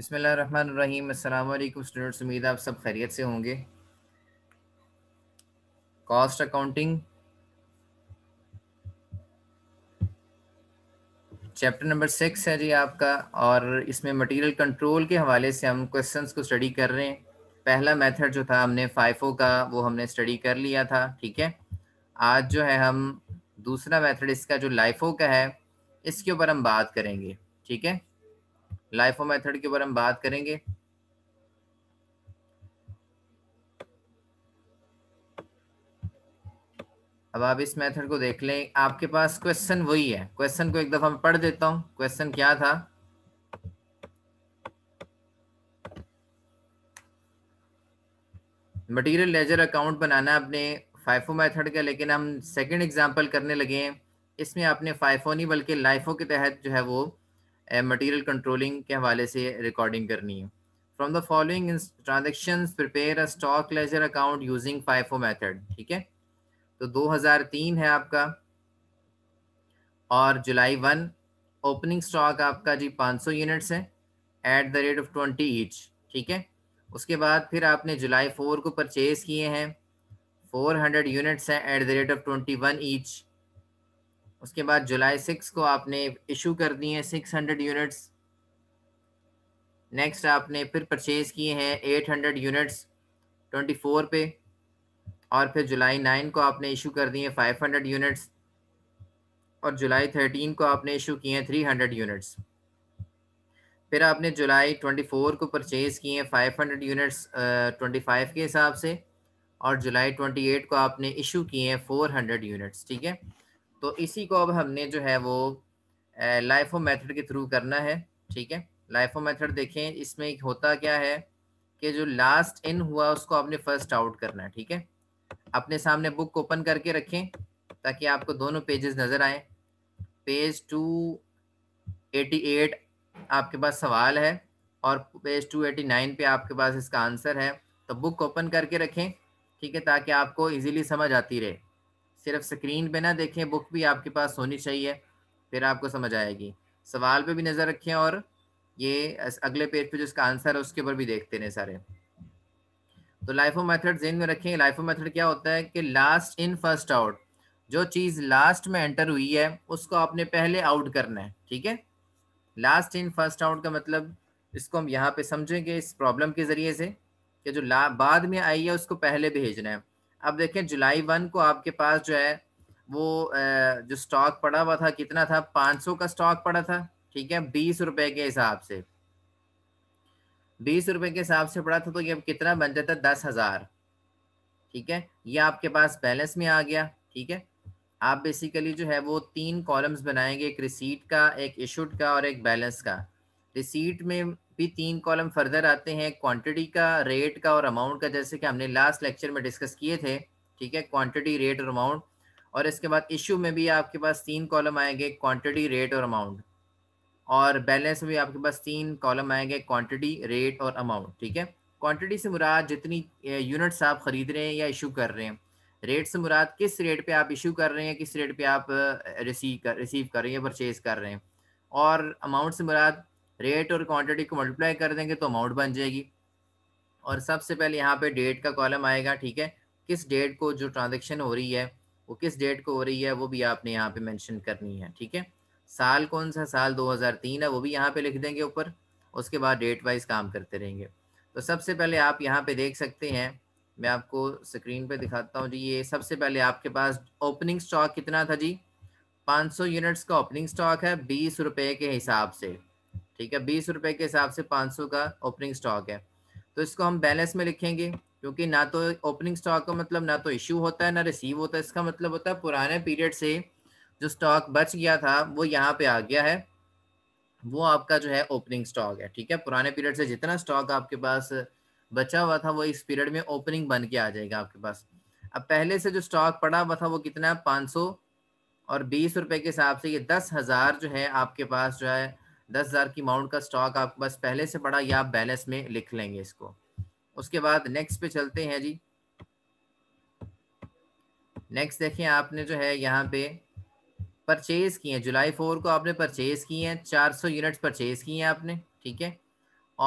बसमीम अल्लाम स्टूडेंट्स उम्मीद आप सब खैरियत से होंगे cost accounting chapter number six है जी आपका और इसमें मटेरियल कंट्रोल के हवाले से हम क्वेश्चंस को स्टडी कर रहे हैं पहला मेथड जो था हमने फाइफो का वो हमने स्टडी कर लिया था ठीक है आज जो है हम दूसरा मेथड इसका जो लाइफो का है इसके ऊपर हम बात करेंगे ठीक है लाइफो मेथड के ऊपर हम बात करेंगे अब आप इस मेथड को देख लें आपके पास क्वेश्चन वही है क्वेश्चन को एक दफा मैं पढ़ देता हूं क्वेश्चन क्या था मटेरियल लेजर अकाउंट बनाना आपने फाइफो मेथड का लेकिन हम सेकंड एग्जांपल करने लगे हैं इसमें आपने फाइफो नहीं बल्कि लाइफो के तहत जो है वो मटेरियल कंट्रोलिंग के हवाले से रिकॉर्डिंग करनी है from the following transaction prepare a stock ledger account using FIFO method ठीक है तो 2003 है आपका और जुलाई वन ओपनिंग स्टॉक आपका जी 500 यूनिट्स है at the rate of twenty each ठीक है उसके बाद फिर आपने जुलाई फोर को परचेज़ किए हैं 400 यूनिट्स हैं at the rate of twenty one each उसके बाद जुलाई सिक्स को आपने इशू कर दिए हैं सिक्स हंड्रेड यूनिट्स नेक्स्ट आपने फिर परचेज़ किए हैं eight hundred units twenty four पे और फिर जुलाई नाइन को आपने इशू कर दिए फाइव हंड्रेड यूनिट्स और जुलाई थर्टीन को आपने इशू किए हैं थ्री हंड्रेड यूनिट्स फिर आपने जुलाई ट्वेंटी फोर को परचेज़ किए हैं five hundred units twenty five के हिसाब से और जुलाई ट्वेंटी एट को आपने इशू किए हैं फोर हंड्रेड यूनिट्स ठीक है तो इसी को अब हमने जो है वो लाइफो मेथड के थ्रू करना है ठीक है लाइफो मेथड देखें इसमें एक होता क्या है कि जो लास्ट इन हुआ उसको आपने फर्स्ट आउट करना है ठीक है अपने सामने बुक ओपन करके रखें ताकि आपको दोनों पेजेस नज़र आए पेज टू एटी एट आपके पास सवाल है और पेज टू एटी नाइन पे आपके पास इसका आंसर है तो बुक ओपन करके रखें ठीक है ताकि आपको इजीली समझ आती रहे सिर्फ स्क्रीन पे ना देखें बुक भी आपके पास होनी चाहिए फिर आपको समझ आएगी सवाल पे भी नज़र रखें और ये अगले पेज पे जो इसका आंसर है उसके ऊपर भी देखते रहें सारे तो लाइफ ऑफ मैथड जेन में रखें लाइफ ऑफ मैथड क्या होता है कि लास्ट इन फर्स्ट आउट जो चीज़ लास्ट में एंटर हुई है उसको आपने पहले आउट करना है ठीक है लास्ट इन फर्स्ट आउट का मतलब इसको हम यहाँ पे समझेंगे इस प्रॉब्लम के ज़रिए से कि जो ला बाद में आई है उसको पहले भेजना है अब देखें जुलाई वन को आपके पास जो है वो जो स्टॉक पड़ा हुआ था कितना था 500 का स्टॉक पड़ा था ठीक है बीस रुपए के हिसाब से बीस रुपए के हिसाब से पड़ा था तो ये कितना बन जाता है दस हजार ठीक है ये आपके पास बैलेंस में आ गया ठीक है आप बेसिकली जो है वो तीन कॉलम्स बनाएंगे एक रिसीट का एक इशूड का और एक बैलेंस का रिसीट में भी तीन कॉलम फर्दर आते हैं क्वांटिटी का रेट का और अमाउंट का जैसे कि हमने लास्ट लेक्चर में डिस्कस किए थे ठीक है क्वांटिटी रेट और अमाउंट और इसके बाद इशू में भी आपके पास तीन कॉलम आएंगे क्वांटिटी रेट और अमाउंट और बैलेंस में भी आपके पास तीन कॉलम आएंगे क्वांटिटी रेट और अमाउंट ठीक है क्वांटिटी से मुराद जितनी यूनिट्स आप ख़रीद रहे हैं या इशू कर रहे हैं रेट से मुराद किस रेट पे आप इशू कर रहे हैं किस रेट पे आप रिसीव कर रिसीव कर रहे हैं परचेज़ कर रहे हैं और अमाउंट से मुराद रेट और क्वांटिटी को मल्टीप्लाई कर देंगे तो अमाउंट बन जाएगी और सबसे पहले यहाँ पे डेट का कॉलम आएगा ठीक है किस डेट को जो ट्रांजेक्शन हो रही है वो किस डेट को हो रही है वो भी आपने यहाँ पे मेंशन करनी है ठीक है साल कौन सा साल 2003 है वो भी यहाँ पे लिख देंगे ऊपर उसके बाद डेट वाइज काम करते रहेंगे तो सबसे पहले आप यहाँ पे देख सकते हैं मैं आपको स्क्रीन पे दिखाता हूँ जी ये सबसे पहले आपके पास ओपनिंग स्टॉक कितना था जी 500 यूनिट्स का ओपनिंग स्टॉक है बीस रुपये के हिसाब से ठीक है बीस रुपए के हिसाब से पाँच सौ का ओपनिंग स्टॉक है तो इसको हम बैलेंस में लिखेंगे क्योंकि ना तो ओपनिंग स्टॉक का मतलब ना तो इशू होता है ना रिसीव होता है इसका मतलब होता है पुराने पीरियड से जो स्टॉक बच गया था वो यहाँ पे आ गया है वो आपका जो है ओपनिंग स्टॉक है ठीक है पुराने पीरियड से जितना स्टॉक आपके पास बचा हुआ था वो इस पीरियड में ओपनिंग बन के आ जाएगा आपके पास अब पहले से जो स्टॉक पड़ा हुआ था वो कितना है पाँच सौ और बीस रुपए के हिसाब से ये दस हज़ार जो है आपके पास जो है दस हज़ार की अमाउंट का स्टॉक आप बस पहले से पड़ा या आप बैलेंस में लिख लेंगे इसको उसके बाद नेक्स्ट पे चलते हैं जी नेक्स्ट देखें आपने जो है यहाँ पे परचेज किए हैं जुलाई फोर को आपने परचेज किए हैं चार सौ यूनिट्स परचेज किए हैं आपने ठीक है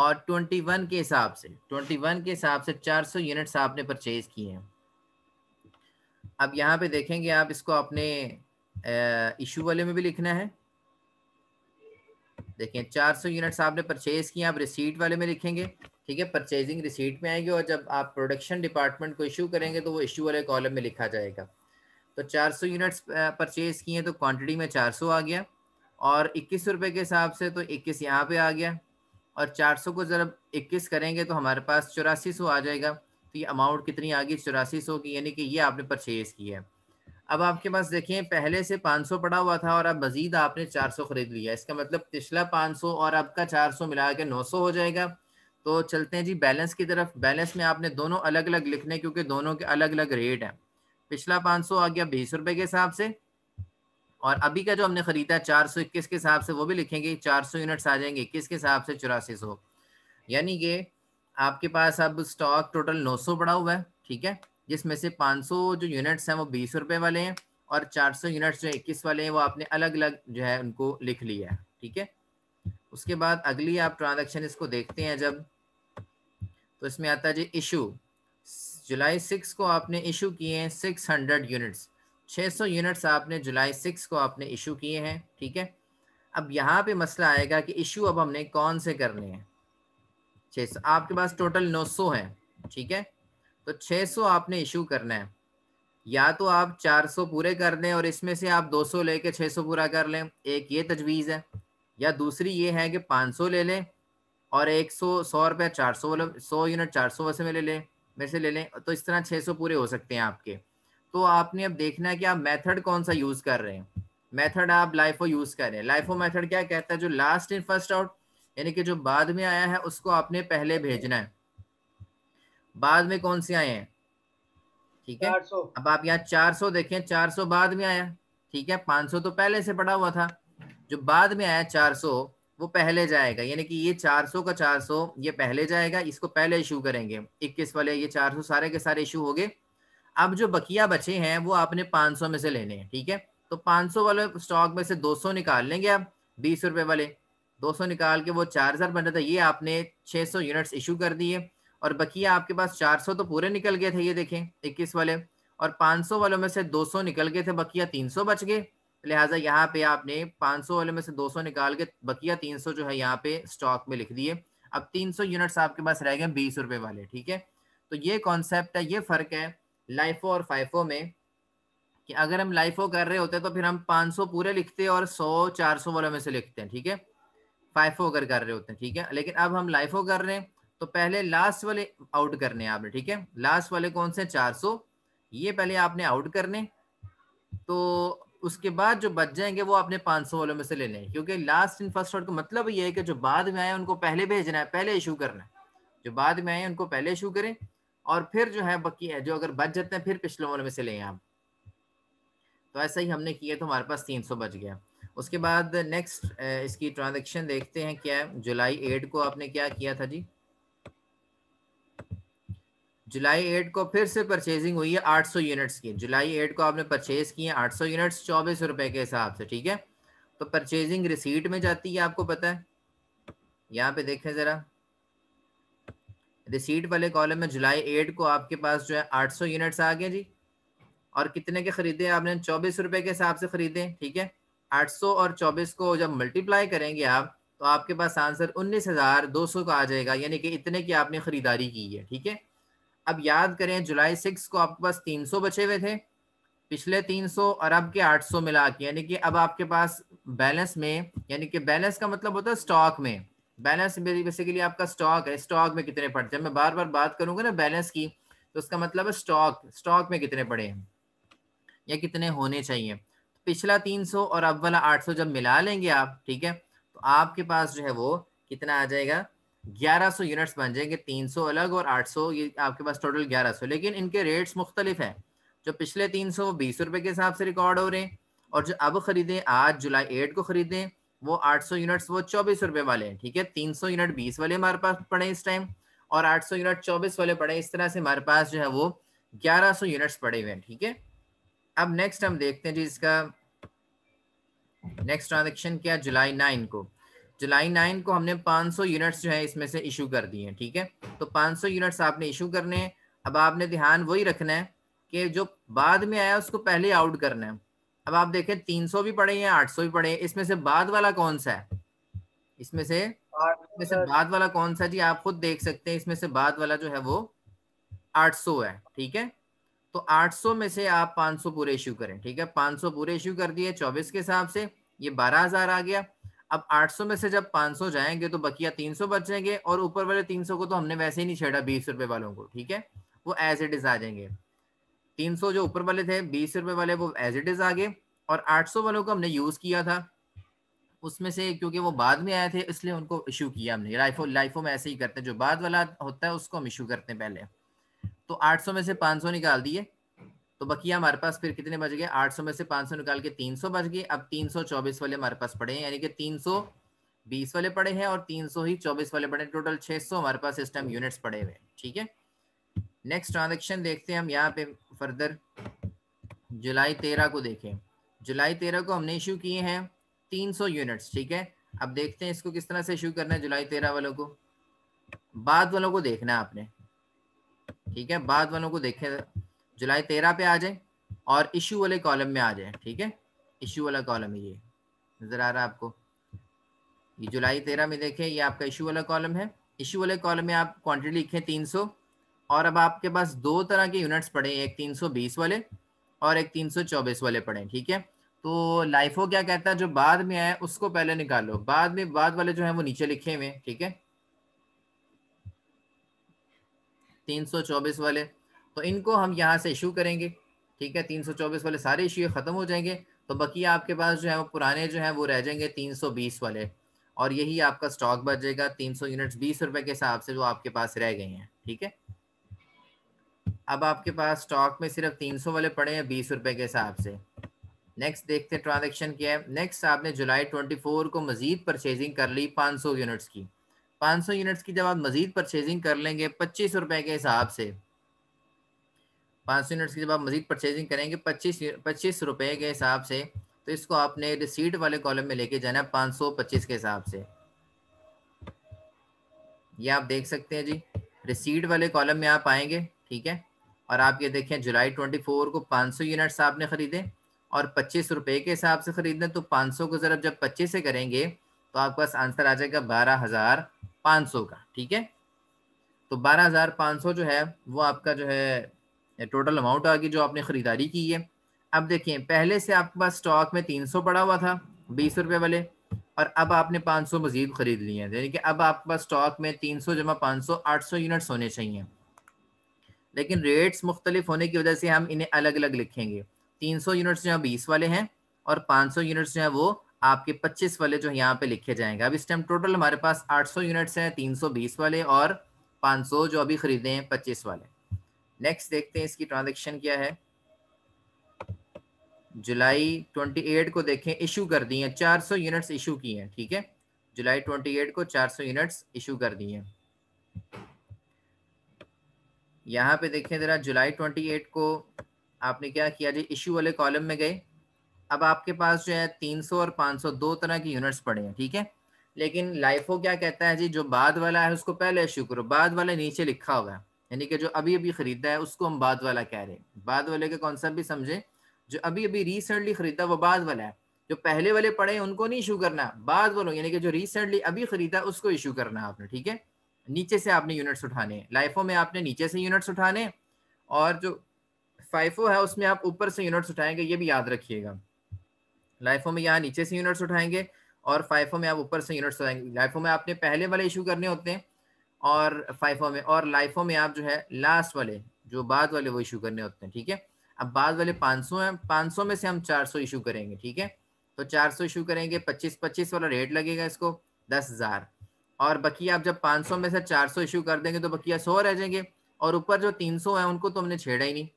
और ट्वेंटी वन के हिसाब से ट्वेंटी वन के हिसाब से चार सौ यूनिट्स आपने परचेज किए हैं अब यहाँ पे देखेंगे आप इसको अपने इशू वाले में भी लिखना है देखिए 400 यूनिट्स आपने परचेज किए आप रिसीट वाले में लिखेंगे ठीक है परचेजिंग रिसीट में आएगी और जब आप प्रोडक्शन डिपार्टमेंट को इशू करेंगे तो वो इशू वाले कॉलम में लिखा जाएगा तो 400 यूनिट्स परचेज किए तो क्वांटिटी में 400 आ गया और इक्कीस रुपये के हिसाब से तो इक्कीस यहाँ पर आ गया और सौ को ज़रा इक्कीस करेंगे तो हमारे पास चौरासी आ जाएगा तो ये अमाउंट कितनी आ गई चौरासी की यानी कि ये आपने परचेज़ किया है अब आपके पास देखें पहले से 500 पड़ा हुआ था और अब मजीद आपने 400 खरीद लिया इसका मतलब पिछला 500 और अब का 400 मिला के 900 हो जाएगा तो चलते हैं जी बैलेंस की तरफ बैलेंस में आपने दोनों अलग अलग लिखने क्योंकि दोनों के अलग अलग रेट हैं पिछला 500 आ गया बीस रुपए के हिसाब से और अभी का जो हमने खरीदा है चार सौ इक्कीस के हिसाब से वो भी लिखेंगे चार सौ यूनिट्स आ जाएंगे इक्कीस के हिसाब से चौरासी सौ यानी कि आपके पास अब स्टॉक टोटल नौ सौ पड़ा हुआ है ठीक है जिसमें से 500 जो यूनिट्स हैं वो बीस रुपए वाले हैं और 400 यूनिट्स जो इक्कीस वाले हैं वो आपने अलग अलग जो है उनको लिख लिया है ठीक है उसके बाद अगली आप ट्रांजेक्शन इसको देखते हैं जब तो इसमें आता है जी इशू जुलाई सिक्स को आपने इशू किए हैं सिक्स हंड्रेड यूनिट्स छः सौ यूनिट्स आपने जुलाई सिक्स को आपने इशू किए हैं ठीक है अब यहाँ पे मसला आएगा कि इशू अब हमने कौन से करने हैं छः आपके पास टोटल नौ सौ हैं ठीक है तो 600 आपने इशू करना है या तो आप 400 पूरे कर दें और इसमें से आप 200 लेके 600 पूरा कर लें एक ये तजवीज़ है या दूसरी ये है कि 500 ले लें और एक सौ सौ रुपया चार सौ वाले सौ यूनिट चार सौ वैसे में ले लें में से ले लें तो इस तरह छः सौ पूरे हो सकते हैं आपके तो आपने अब देखना है कि आप मेथड कौन सा यूज़ कर रहे हैं मेथड आप लाइफो यूज़ कर रहे हैं लाइफो मेथड क्या कहता है जो लास्ट इन फर्स्ट आउट यानी कि जो बाद में आया है उसको आपने पहले भेजना है बाद में कौन से आए हैं ठीक है अब आप यहाँ चार सौ देखें चार सौ बाद में आया ठीक है पांच सौ तो पहले से पड़ा हुआ था जो बाद में आया चार सौ वो पहले जाएगा यानी कि ये चार सौ का चार सौ ये पहले जाएगा इसको पहले इशू करेंगे इक्कीस वाले ये चार सौ सारे के सारे इशू हो गए अब जो बकिया बचे हैं वो आपने पांच सौ में से लेने हैं ठीक है तो पांच सौ वाले स्टॉक में से दो सौ निकाल लेंगे आप बीस रुपए वाले दो सौ निकाल के वो चार हजार बन रहा था ये आपने छह सौ यूनिट्स इशू कर दिए और बकिया आपके पास 400 तो पूरे निकल गए थे ये देखें 21 वाले और 500 वालों में से 200 निकल गए थे बकिया 300 बच गए लिहाजा यहाँ पे आपने 500 वाले में से 200 निकाल के बकिया 300 जो है यहाँ पे स्टॉक में लिख दिए अब 300 यूनिट्स आपके पास रह गए बीस रुपए वाले ठीक है तो ये कॉन्सेप्ट है ये फर्क है लाइफो और फाइफो में कि अगर हम लाइफो कर रहे होते तो फिर हम सौ पूरे लिखते और चार सौ वालों में से लिखते हैं ठीक है फाइफो अगर कर रहे होते हैं ठीक है लेकिन अब हम लाइफो कर रहे हैं तो पहले लास्ट वाले आउट करने आपने ठीक है लास्ट वाले कौन से 400 ये पहले आपने आउट करने तो उसके बाद जो बच जाएंगे वो आपने 500 वालों में से लेने क्योंकि लास्ट इन फर्स्ट आउट का मतलब ये है कि जो बाद में आए उनको पहले भेजना है पहले इशू करना है जो बाद में आए उनको पहले इशू करें और फिर जो है बाकी है जो अगर बच जाते हैं फिर पिछले वालों में से लें आप तो ऐसा ही हमने किया तो हमारे पास सौ बच गया उसके बाद नेक्स्ट इसकी ट्रांजेक्शन देखते हैं क्या जुलाई एट को आपने क्या किया था जी जुलाई एट को फिर से परचेजिंग हुई है 800 यूनिट्स की जुलाई एट को आपने परचेज की है सौ यूनिट्स चौबीस रुपए के हिसाब से ठीक है तो परचेजिंग रिसीट में जाती है आपको पता है यहाँ पे देखें जरा रिसीट वाले कॉलम में जुलाई एट को आपके पास जो है 800 यूनिट्स आ गए जी और कितने के खरीदे आपने चौबीस रुपए के हिसाब से खरीदे ठीक है सौ और चौबीस को जब मल्टीप्लाई करेंगे आप तो आपके पास आंसर सौ का आ जाएगा यानी कि इतने की आपने खरीदारी की है ठीक है अब याद करें जुलाई सिक्स को आपके पास 300 बचे हुए थे पिछले 300 और अब के 800 मिला के यानी कि अब आपके पास बैलेंस में यानी कि बैलेंस का मतलब होता है स्टॉक में बैलेंस बेसिकली आपका स्टॉक है स्टॉक में कितने पड़ते हैं मैं बार बार बात करूंगा ना बैलेंस की तो उसका मतलब है स्टॉक स्टॉक में कितने पड़े हैं या कितने होने चाहिए पिछला 300 और अब वाला 800 जब मिला लेंगे आप ठीक है तो आपके पास जो है वो कितना आ जाएगा 1100 यूनिट्स बन जाएंगे 300 अलग और 800 ये आपके पास टोटल 1100 लेकिन इनके रेट्स मुख्तलिफ हैं जो पिछले 300 सौ बीस रुपये के हिसाब से रिकॉर्ड हो रहे हैं और जो अब खरीदें आज जुलाई एट को खरीदें वो 800 यूनिट्स वो चौबीस रुपये वाले हैं ठीक है 300 यूनिट 20 वाले हमारे पास पड़े इस टाइम और सौ यूनिट चौबीस वाले पड़े इस तरह से हमारे पास जो है वो सौ यूनिट्स पड़े हुए हैं ठीक है अब नेक्स्ट हम देखते हैं जी इसका नेक्स्ट ट्रांजेक्शन क्या जुलाई नाइन को जुलाई नाइन को हमने 500 यूनिट्स जो है इसमें से इशू कर दिए हैं ठीक है तो 500 यूनिट्स आपने इशू करने हैं अब आपने ध्यान वही रखना है कि जो बाद में आया उसको पहले आउट करना है अब आप देखें 300 भी पड़े हैं 800 भी पड़े हैं इसमें से बाद वाला कौन सा है इसमें से इसमें से बाद वाला कौन सा जी आप खुद देख सकते हैं इसमें से बाद वाला जो है वो सौ है ठीक है तो सौ में से आप सौ पूरे इशू करें ठीक है सौ पूरे इशू कर दिए चौबीस के हिसाब से ये हजार आ गया अब 800 में से जब 500 जाएंगे तो बकिया 300 बचेंगे और ऊपर वाले 300 को तो हमने वैसे ही नहीं छेड़ा बीस रुपए वालों को ठीक है वो एज इट इज आ जाएंगे 300 जो ऊपर वाले थे बीस रुपए वाले वो एज इट इज आ गए और 800 वालों को हमने यूज किया था उसमें से क्योंकि वो बाद में आए थे इसलिए उनको इशू किया हमने लाइफो लाइफो में ऐसे ही करते हैं जो बाद वाला होता है उसको हम इशू करते हैं पहले तो आठ में से 500 निकाल दिए तो बकिया हमारे पास फिर कितने बज गए 800 में से 500 निकाल के 300 बज गए अब 324 वाले हमारे पास पड़े हैं यानी कि 320 वाले पड़े हैं और 300 ही 24 वाले पड़े टोटल 600 हमारे पास इस टाइम यूनिट्स पड़े हुए ठीक है नेक्स्ट ट्रांजेक्शन देखते हैं हम यहाँ पे फर्दर जुलाई तेरह को देखें जुलाई तेरह को हमने इशू किए हैं 300 यूनिट्स ठीक है अब देखते हैं इसको किस तरह से इशू करना है जुलाई तेरह वालों को बाद वालों को देखना है आपने ठीक है बाद वालों को देखे जुलाई तेरह पे आ जाए और इशू वाले कॉलम में आ जाए ठीक है इशू वाला कॉलम है ये नज़र आ रहा है आपको ये जुलाई तेरह में देखें ये आपका इशू वाला कॉलम है इशू वाले कॉलम में आप क्वांटिटी लिखें तीन सौ और अब आपके पास दो तरह के यूनिट्स पड़े एक तीन सौ बीस वाले और एक तीन सौ चौबीस वाले पड़े ठीक है तो लाइफो क्या कहता है जो बाद में आए उसको पहले निकालो बाद में बाद वाले जो है वो नीचे लिखे हुए ठीक है तीन सौ चौबीस वाले तो इनको हम यहाँ से इशू करेंगे ठीक है 324 वाले सारे इशू ख़त्म हो जाएंगे तो बकिया आपके पास जो है वो पुराने जो है वो रह जाएंगे 320 वाले और यही आपका स्टॉक बचेगा 300 यूनिट्स बीस रुपए के हिसाब से जो आपके पास रह गए हैं ठीक है अब आपके पास स्टॉक में सिर्फ 300 वाले पड़े हैं बीस रुपए के हिसाब से नेक्स्ट देखते ट्रांजेक्शन क्या है नेक्स्ट आपने जुलाई 24 को मजीद परचेजिंग कर ली सौ यूनिट्स की सौ यूनिट्स की जब आप मजीद परचेजिंग कर लेंगे पच्चीस रुपए के हिसाब से पाँच सौ यूनिट्स की जब आप मजीद परचेजिंग करेंगे पच्चीस पच्चीस रुपये के हिसाब से तो इसको आपने रिसीट वाले कॉलम में लेके जाना है पाँच सौ पच्चीस के हिसाब से ये आप देख सकते हैं जी रिसीट वाले कॉलम में आप आएंगे ठीक है और आप ये देखें जुलाई ट्वेंटी फोर को पाँच सौ यूनिट्स आपने ख़रीदे और पच्चीस रुपये के हिसाब से ख़रीदना तो पाँच सौ को ज़रा जब पच्चीस से करेंगे तो आपके पास आंसर आ जाएगा बारह हज़ार पाँच सौ का ठीक है तो बारह हज़ार पाँच सौ जो है वो आपका जो है टोटल अमाउंट आ गई जो आपने ख़रीदारी की है अब देखिए पहले से आपके पास स्टॉक में तीन सौ पड़ा हुआ था बीस रुपए वाले और अब आपने पाँच सौ मज़ीद ख़रीद लिए हैं यानी कि अब आपके पास स्टॉक में तीन सौ जमा पाँच सौ आठ सौ यूनिट्स होने चाहिए लेकिन रेट्स मुख्तलिफ होने की वजह से हम इन्हें अलग अलग लिखेंगे तीन सौ यूनिट्स जो बीस वाले हैं और पाँच सौ यूनिट्स जो है वो आपके पच्चीस वाले जो यहाँ पे लिखे जाएंगे अब इस टाइम टोटल हमारे पास आठ सौ यूनिट्स हैं तीन सौ बीस वाले और पाँच सौ जो अभी खरीदे हैं पच्चीस वाले नेक्स्ट देखते हैं इसकी ट्रांजेक्शन क्या है जुलाई 28 को देखें इशू कर दी चार 400 यूनिट्स इशू की हैं ठीक है जुलाई 28 को 400 यूनिट्स इशू कर दी हैं यहाँ पे देखें ज़रा जुलाई 28 को आपने क्या किया जी इशू वाले कॉलम में गए अब आपके पास जो है 300 और 500 दो तरह की यूनिट्स पड़े हैं ठीक है लेकिन लाइफो क्या कहता है जी जो बाद वाला है उसको पहले इशू करो बाद वाले नीचे लिखा हुआ है यानी कि जो अभी अभी खरीदा है उसको हम बाद वाला कह रहे हैं बाद वाले का कॉन्सेप्ट भी समझें जो अभी अभी रिसेंटली खरीदा वो बाद वाला है जो पहले वाले पड़े उनको नहीं इशू करना बाद वालों यानी कि जो रिसेंटली अभी खरीदा उसको इशू करना आपने ठीक है नीचे से आपने यूनिट्स उठाने हैं लाइफो में आपने नीचे से यूनिट्स उठाने और जो फाइफो है उसमें आप ऊपर से यूनिट्स उठाएंगे ये भी याद रखिएगा लाइफो में यहाँ नीचे से यूनिट्स उठाएंगे और फाइफो में आप ऊपर से यूनिट्स उठाएंगे लाइफो में आपने पहले वाले इशू करने होते हैं और फाइफों में और लाइफों में आप जो है लास्ट वाले जो बाद वाले वो इशू करने होते हैं ठीक है अब बाद वाले 500 हैं 500 में से हम 400 इशू करेंगे ठीक है तो 400 इशू करेंगे 25 25 वाला रेट लगेगा इसको दस हज़ार और बकिया आप जब 500 में से 400 इशू कर देंगे तो बकिया सौ रह जाएंगे और ऊपर जो 300 है उनको तो हमने छेड़ा ही नहीं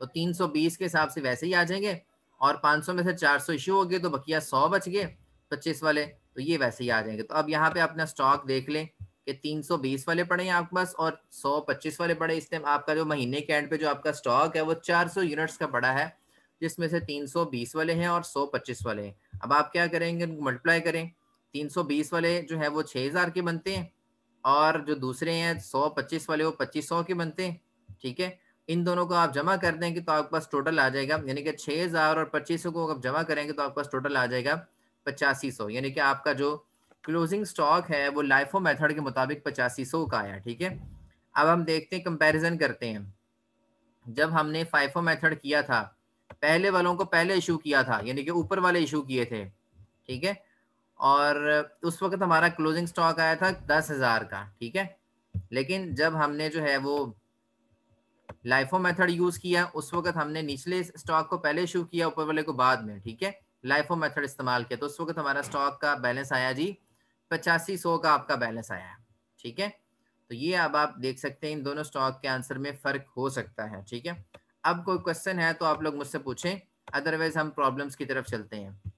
तो 320 के हिसाब से वैसे ही आ जाएंगे और सौ में से सौ इशू हो गए तो बकिया सौ बच गए पच्चीस वाले तो ये वैसे ही आ जाएंगे तो अब यहाँ पे अपना स्टॉक देख लें ये 320 वाले पड़े हैं आपके पास और 125 वाले पड़े इस टाइम आपका जो महीने के एंड पे जो आपका स्टॉक है वो 400 यूनिट्स का पड़ा है जिसमें से 320 वाले हैं और 125 वाले हैं अब आप क्या करेंगे मल्टीप्लाई करें 320 वाले जो है वो 6000 के बनते हैं और जो दूसरे हैं सौ वाले वो पच्चीस के बनते हैं ठीक है इन दोनों को आप जमा कर देंगे तो आपके पास टोटल आ जाएगा यानी कि छः और पच्चीस को आप जमा करेंगे तो आपके पास टोटल आ जाएगा पचासी सौ यानी कि आपका जो क्लोजिंग स्टॉक है वो लाइफो मेथड के मुताबिक पचासी सौ का आया ठीक है अब हम देखते हैं कंपैरिजन करते हैं जब हमने फाइफो मेथड किया था पहले वालों को पहले इशू किया था यानी कि ऊपर वाले इशू किए थे ठीक है और उस वक्त हमारा क्लोजिंग स्टॉक आया था दस हज़ार का ठीक है लेकिन जब हमने जो है वो लाइफो मेथड यूज़ किया उस वक्त हमने निचले स्टॉक को पहले इशू किया ऊपर वाले को बाद में ठीक है लाइफो मेथड इस्तेमाल किया तो उस वक्त हमारा स्टॉक का बैलेंस आया जी पचासी सौ का आपका बैलेंस आया है ठीक है तो ये अब आप देख सकते हैं इन दोनों स्टॉक के आंसर में फर्क हो सकता है ठीक है अब कोई क्वेश्चन है तो आप लोग मुझसे पूछें अदरवाइज हम प्रॉब्लम्स की तरफ चलते हैं